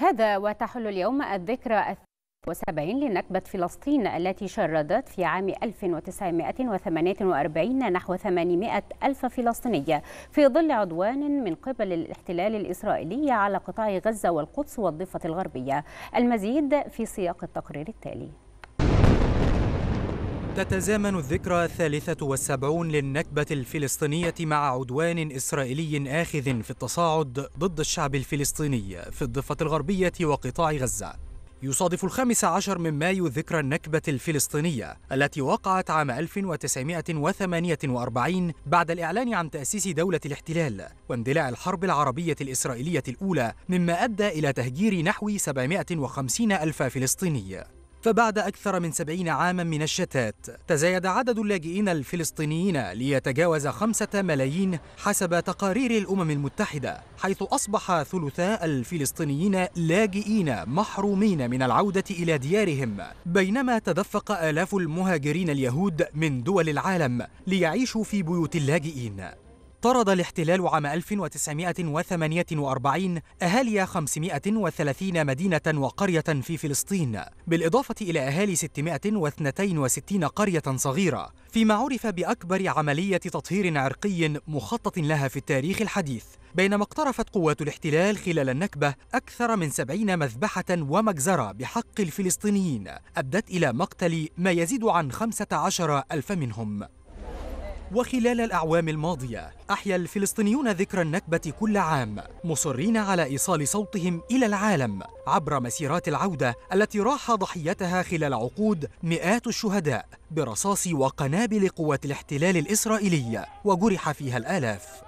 هذا وتحل اليوم الذكرى وسبعين لنكبة فلسطين التي شردت في عام 1948 نحو 800 ألف فلسطينية في ظل عدوان من قبل الاحتلال الإسرائيلي على قطاع غزة والقدس والضفة الغربية المزيد في سياق التقرير التالي تتزامن الذكرى الثالثة والسبعون للنكبة الفلسطينية مع عدوان إسرائيلي آخذ في التصاعد ضد الشعب الفلسطيني في الضفة الغربية وقطاع غزة يصادف الخامس عشر من مايو ذكرى النكبة الفلسطينية التي وقعت عام 1948 بعد الإعلان عن تأسيس دولة الاحتلال واندلاع الحرب العربية الإسرائيلية الأولى مما أدى إلى تهجير نحو 750 ألف فلسطيني فبعد أكثر من سبعين عاما من الشتات تزايد عدد اللاجئين الفلسطينيين ليتجاوز خمسة ملايين حسب تقارير الأمم المتحدة حيث أصبح ثلثاء الفلسطينيين لاجئين محرومين من العودة إلى ديارهم بينما تدفق آلاف المهاجرين اليهود من دول العالم ليعيشوا في بيوت اللاجئين طرد الاحتلال عام 1948 أهالي 530 مدينة وقرية في فلسطين بالإضافة إلى أهالي 662 قرية صغيرة فيما عرف بأكبر عملية تطهير عرقي مخطط لها في التاريخ الحديث بينما اقترفت قوات الاحتلال خلال النكبة أكثر من سبعين مذبحة ومجزرة بحق الفلسطينيين أدت إلى مقتل ما يزيد عن عشر ألف منهم وخلال الأعوام الماضية أحيا الفلسطينيون ذكرى النكبة كل عام مصرين على إيصال صوتهم إلى العالم عبر مسيرات العودة التي راح ضحيتها خلال عقود مئات الشهداء برصاص وقنابل قوات الاحتلال الإسرائيلي وجرح فيها الآلاف